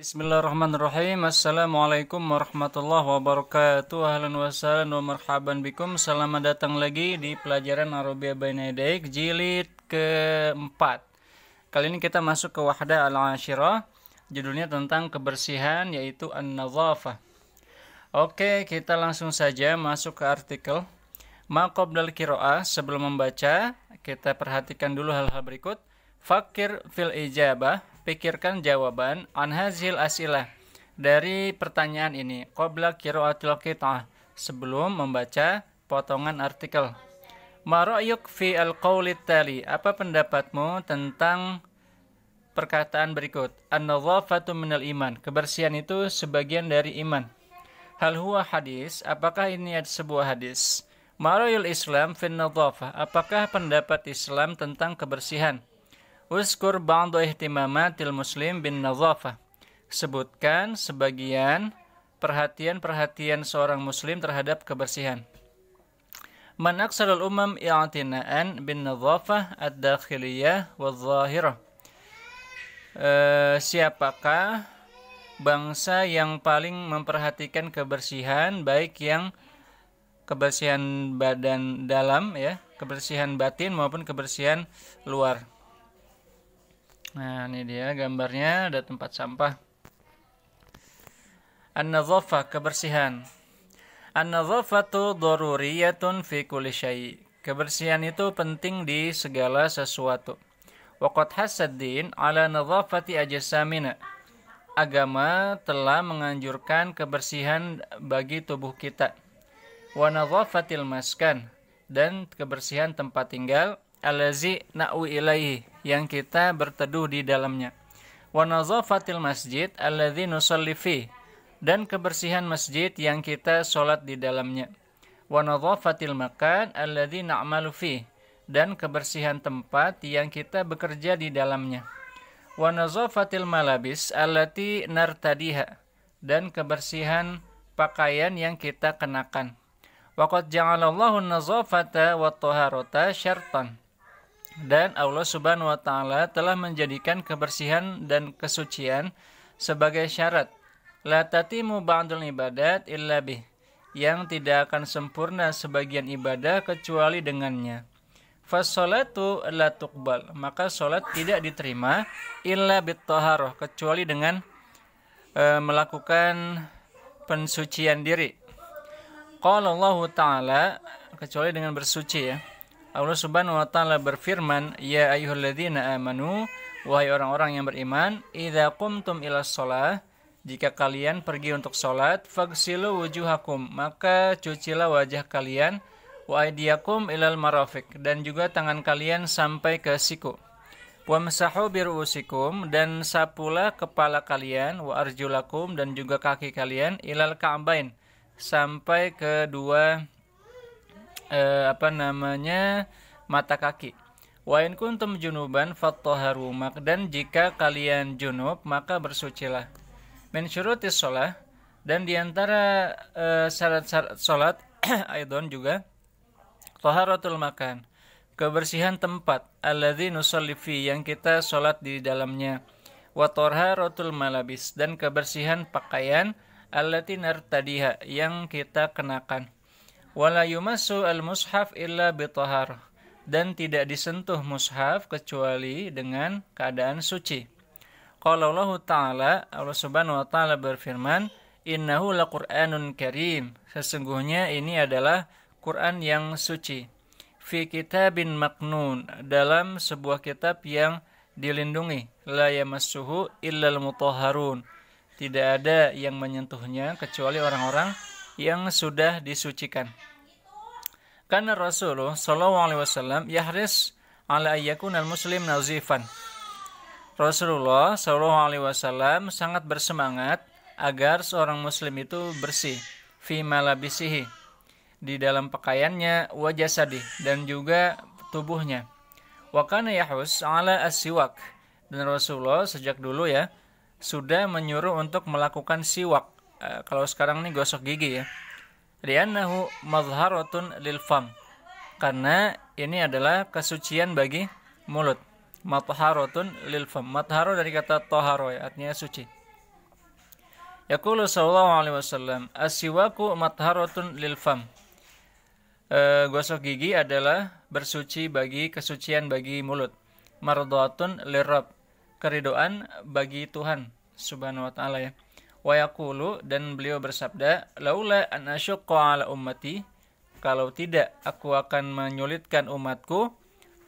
Bismillahirrahmanirrahim Assalamualaikum warahmatullahi wabarakatuh Ahlan wa sahlan wa marhaban bikum Selamat datang lagi di pelajaran Arabia Bainadaik Jilid keempat Kali ini kita masuk ke Wahda al-Ashirah Judulnya tentang kebersihan yaitu An-Nazafah Oke kita langsung saja masuk ke artikel Maqobdal Kiro'ah sebelum membaca Kita perhatikan dulu hal-hal berikut Fakir fil ijabah, pikirkan jawaban an hazil asilah dari pertanyaan ini. Qobla qiraatil qita'ah, sebelum membaca potongan artikel. Maroyuk fi al tali. Apa pendapatmu tentang perkataan berikut? An-nadhafatu minal iman. Kebersihan itu sebagian dari iman. Hal huwa hadis? Apakah ini ada sebuah hadis? Maroyul Islam fin nadhafah. Apakah pendapat Islam tentang kebersihan? Uskur ba'du ihtimamatil muslim bin nazafah. Sebutkan sebagian perhatian-perhatian seorang muslim terhadap kebersihan. Man aksarul umam i'atina'an bin nazafah ad-dakhiliyah wa zahirah. E, eh, siapakah bangsa yang paling memperhatikan kebersihan baik yang kebersihan badan dalam ya, kebersihan batin maupun kebersihan luar. Nah, ini dia gambarnya ada tempat sampah. An-nadhafah kebersihan. An-nadhafatu daruriyatun fi kulli syai. Kebersihan itu penting di segala sesuatu. Waqad hasaddin ala nadhafati ajsamina. Agama telah menganjurkan kebersihan bagi tubuh kita. Wa nadhafatil maskan dan kebersihan tempat tinggal alazi na'u ilaihi yang kita berteduh di dalamnya. Wanazofatil masjid alladzi nusalli dan kebersihan masjid yang kita sholat di dalamnya. Wanazofatil makan alladzi na'malu dan kebersihan tempat yang kita bekerja di dalamnya. Wanazofatil malabis allati nartadiha dan kebersihan pakaian yang kita kenakan. Waqad ja'alallahu nazafata wa taharata syartan dan Allah Subhanahu wa taala telah menjadikan kebersihan dan kesucian sebagai syarat la tatimu ba'dul ibadat illa bih yang tidak akan sempurna sebagian ibadah kecuali dengannya. Fasolatu la tuqbal maka solat tidak diterima illa bitoharoh kecuali dengan e, melakukan pensucian diri. Qala Allah Ta'ala kecuali dengan bersuci ya. Allah Subhanahu wa taala berfirman, "Ya ayyuhalladzina amanu, wahai orang-orang yang beriman, idza qumtum ila shalah, jika kalian pergi untuk salat, fagsilu wujuhakum, maka cucilah wajah kalian, wa aydiyakum ilal marafiq dan juga tangan kalian sampai ke siku." Wamsahu birusikum dan sapulah kepala kalian wa arjulakum dan juga kaki kalian ilal ka'bain sampai kedua uh, apa namanya mata kaki. Wa in kuntum junuban fattaharu dan jika kalian junub maka bersucilah. Min syurutis shalah dan diantara eh, syarat-syarat salat aidon juga taharatul makan kebersihan tempat alladzi nusalli fi yang kita sholat di dalamnya wa taharatul malabis dan kebersihan pakaian allati nartadiha yang kita kenakan wala yumassu al-mushaf illa bitaharah dan tidak disentuh mushaf kecuali dengan keadaan suci. Qala Allah Ta'ala, Allah Subhanahu wa taala berfirman, "Innahu laQur'anun karim." Sesungguhnya ini adalah Quran yang suci. Fi kitabin maknun, dalam sebuah kitab yang dilindungi. La yamassuhu illal mutahharun. Tidak ada yang menyentuhnya kecuali orang-orang yang sudah disucikan. Karena Rasulullah Shallallahu Alaihi Wasallam yahris ala ayyakun al muslim nazifan. Rasulullah Shallallahu Alaihi Wasallam sangat bersemangat agar seorang muslim itu bersih fi malabisihi di dalam pakaiannya wajah sadih dan juga tubuhnya. Wakana yahus ala asiwak dan Rasulullah sejak dulu ya sudah menyuruh untuk melakukan siwak Eh, kalau sekarang nih gosok gigi ya li'annahu mazharatun lil fam karena ini adalah kesucian bagi mulut matharatun lil fam matharo dari kata toharo ya, artinya suci yaqulu sallallahu alaihi wasallam asiwaku matharatun lil fam e, gosok gigi adalah bersuci bagi kesucian bagi mulut mardhatun lirab keridoan bagi Tuhan subhanahu wa taala ya wayakulu dan beliau bersabda laula an asyqa ala ummati kalau tidak aku akan menyulitkan umatku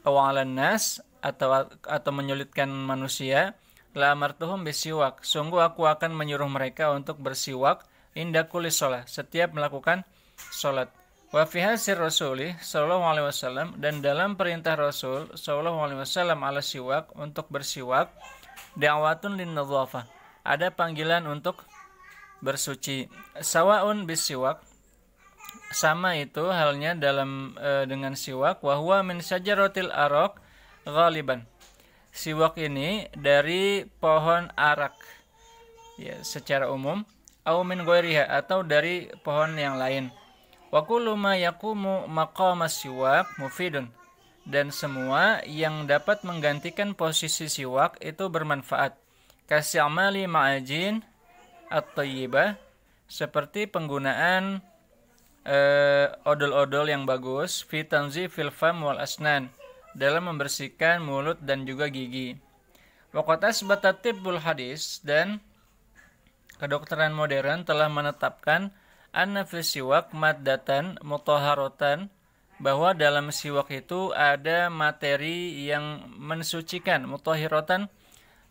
awalan nas atau atau menyulitkan manusia la martuhum bisiwak sungguh aku akan menyuruh mereka untuk bersiwak indah kulis sholat setiap melakukan sholat wa fi hasir rasuli sallallahu alaihi wasallam dan dalam perintah rasul sallallahu alaihi wasallam ala siwak untuk bersiwak da'watun lin nadhafah ada panggilan untuk bersuci. Sawaun bisiwak sama itu halnya dalam e, dengan siwak wahwa min syajaratil arok ghaliban. Siwak ini dari pohon arak ya secara umum au min atau dari pohon yang lain. Wa kullu ma yaqumu maqama siwak mufidun dan semua yang dapat menggantikan posisi siwak itu bermanfaat kasyamali ma'ajin at-tayyibah seperti penggunaan eh, odol-odol uh, yang bagus fi tanzifil fam wal asnan dalam membersihkan mulut dan juga gigi. Waqat asbata tibbul hadis dan kedokteran modern telah menetapkan anna fil siwak maddatan mutahharatan bahwa dalam siwak itu ada materi yang mensucikan mutahhiratan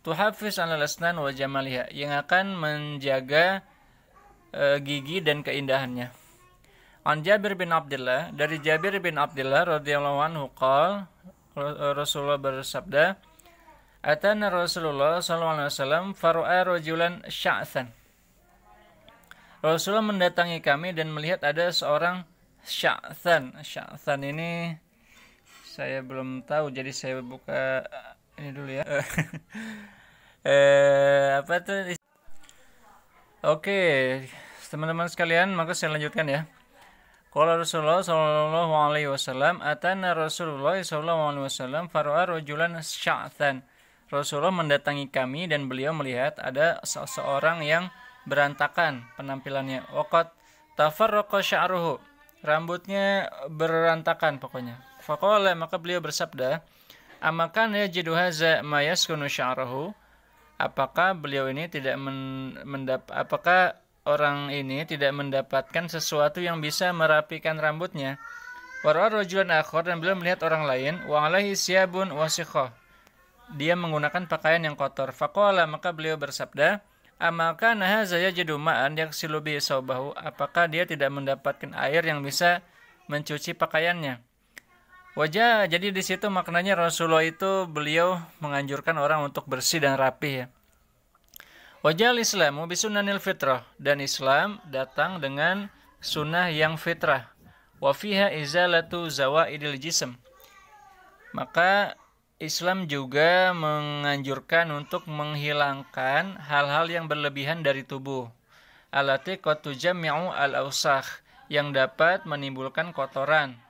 tuhafiz anil asnan wa jamaliha yang akan menjaga e, gigi dan keindahannya. An Jabir bin Abdullah dari Jabir bin Abdullah radhiyallahu anhu qal Rasulullah bersabda Atana Rasulullah sallallahu alaihi wasallam faru'a rajulan sya'than Rasulullah mendatangi kami dan melihat ada seorang sya'than. Sya'than ini saya belum tahu jadi saya buka eh, ini dulu ya. eh apa tuh Oke, teman-teman sekalian, maka saya lanjutkan ya. Kalau Rasulullah Shallallahu Alaihi Wasallam, atana Rasulullah Shallallahu Alaihi Wasallam faroa rojulan sya'than. Rasulullah mendatangi kami dan beliau melihat ada seseorang yang berantakan penampilannya. Wakat tafarroqa sya'ruhu. Rambutnya berantakan pokoknya. Fakole maka beliau bersabda, Amakan ya jiduhaza mayas sya'ruhu apakah beliau ini tidak mendapat apakah orang ini tidak mendapatkan sesuatu yang bisa merapikan rambutnya Warwa rojulan akhor dan beliau melihat orang lain wa alaihi siabun wasikhoh dia menggunakan pakaian yang kotor fakola maka beliau bersabda amaka nah saya yang silubi saubahu apakah dia tidak mendapatkan air yang bisa mencuci pakaiannya Wajah, jadi di situ maknanya Rasulullah itu beliau menganjurkan orang untuk bersih dan rapi ya. Wajah Islam bisunanil fitrah dan Islam datang dengan sunnah yang fitrah. Wafiha izalatu zawaidil jism. Maka Islam juga menganjurkan untuk menghilangkan hal-hal yang berlebihan dari tubuh. Alati qatujami'u al ausah yang dapat menimbulkan kotoran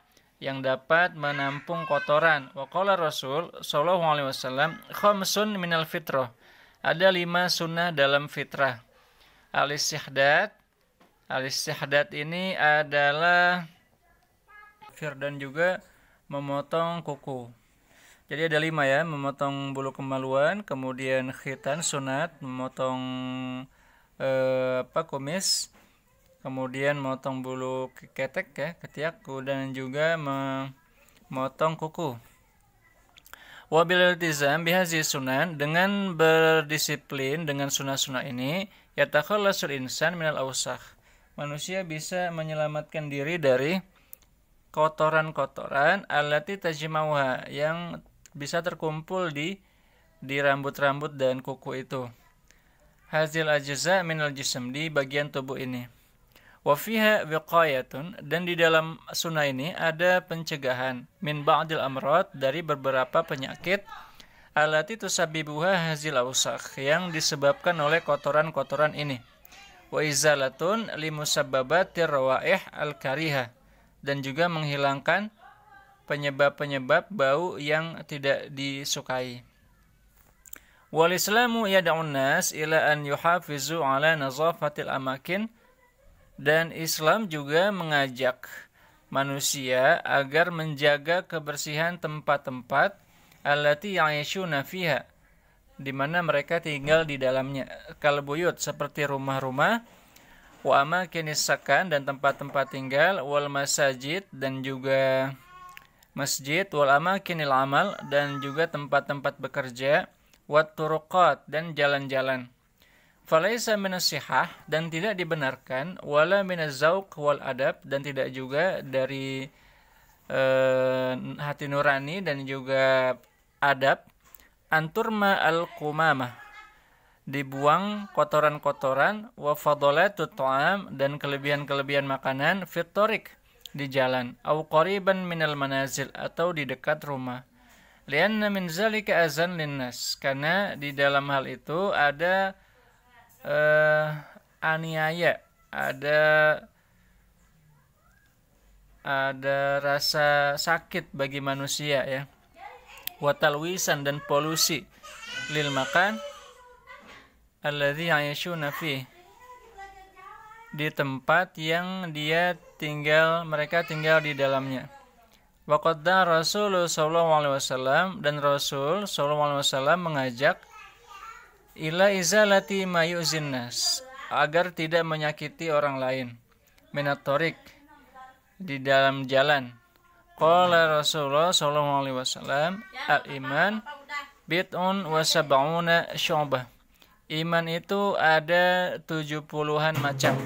yang dapat menampung kotoran. Waqala Rasul Shallallahu Alaihi Wasallam khamsun minal fitrah. Ada lima sunnah dalam fitrah. al syahdat, al syahdat ini adalah firdan juga memotong kuku. Jadi ada lima ya, memotong bulu kemaluan, kemudian khitan sunat, memotong eh, apa kumis, kemudian motong bulu ketek ya ketiakku dan juga memotong kuku wabil iltizam bihazi sunan dengan berdisiplin dengan sunnah sunah ini yatakhallasul insan minal awsakh manusia bisa menyelamatkan diri dari kotoran-kotoran alati tajimauha yang bisa terkumpul di di rambut-rambut dan kuku itu hazil ajza al jism di bagian tubuh ini Wafiha wiqayatun dan di dalam sunnah ini ada pencegahan min ba'dil amrod dari beberapa penyakit alati tusabibuha hazil awsakh yang disebabkan oleh kotoran-kotoran ini. Wa izalatun limusabbabatir rawaih al-kariha dan juga menghilangkan penyebab-penyebab bau yang tidak disukai. Wal Islamu yad'un nas ila an yuhafizu ala nazafatil amakin dan Islam juga mengajak manusia agar menjaga kebersihan tempat-tempat yang ya'ishuna fiha di mana mereka tinggal di dalamnya kalbuyut yut seperti rumah-rumah wa kenisakan sakan dan tempat-tempat tinggal wal masajid dan juga masjid wal amakinil amal dan juga tempat-tempat bekerja wat turuqat dan jalan-jalan falaisa minasihah dan tidak dibenarkan wala minazauq wal adab dan tidak juga dari eh, hati nurani dan juga adab anturma al kumamah dibuang kotoran-kotoran wa fadolatu ta'am dan kelebihan-kelebihan makanan fitorik di jalan au qariban minal manazil atau di dekat rumah lianna min zalika azan linnas karena di dalam hal itu ada uh, aniaya, ada ada rasa sakit bagi manusia ya. Watalwisan dan polusi lil makan alladhi ya'ishuna fi di tempat yang dia tinggal mereka tinggal di dalamnya. Waqadda Rasulullah SAW dan Rasul SAW mengajak ila izalati mayuzinnas agar tidak menyakiti orang lain minatorik di dalam jalan Qala Rasulullah sallallahu alaihi wasallam al iman bid'un wa sab'una syu'bah iman itu ada tujuh an macam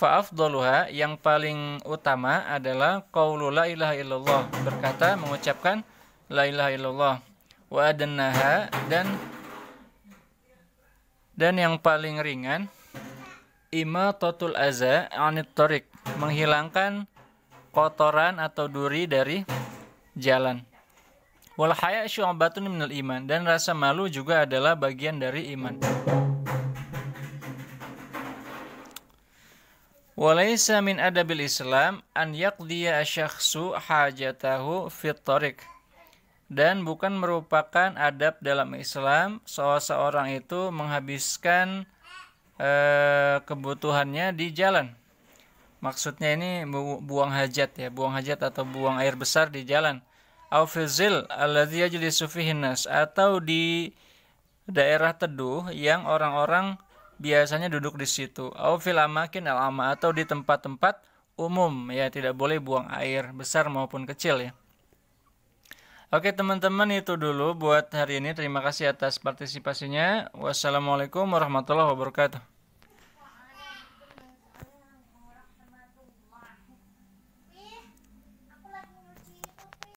Fa'afdoluha yang paling utama adalah Qawlu la ilaha illallah Berkata mengucapkan la ilaha illallah Wa adannaha dan dan yang paling ringan ima totul aza anit torik menghilangkan kotoran atau duri dari jalan. Wal haya syu'batun minal iman dan rasa malu juga adalah bagian dari iman. Walaysa min adabil Islam an yaqdiya asyakhsu hajatahu fit tariq dan bukan merupakan adab dalam Islam seorang itu menghabiskan e, kebutuhannya di jalan. Maksudnya ini buang hajat ya, buang hajat atau buang air besar di jalan. Aufizil fizil alladzi yajlisu atau di daerah teduh yang orang-orang biasanya duduk di situ. Au fil amakin al atau di tempat-tempat umum ya tidak boleh buang air besar maupun kecil ya. Oke teman-teman itu dulu buat hari ini. Terima kasih atas partisipasinya. Wassalamualaikum warahmatullahi wabarakatuh.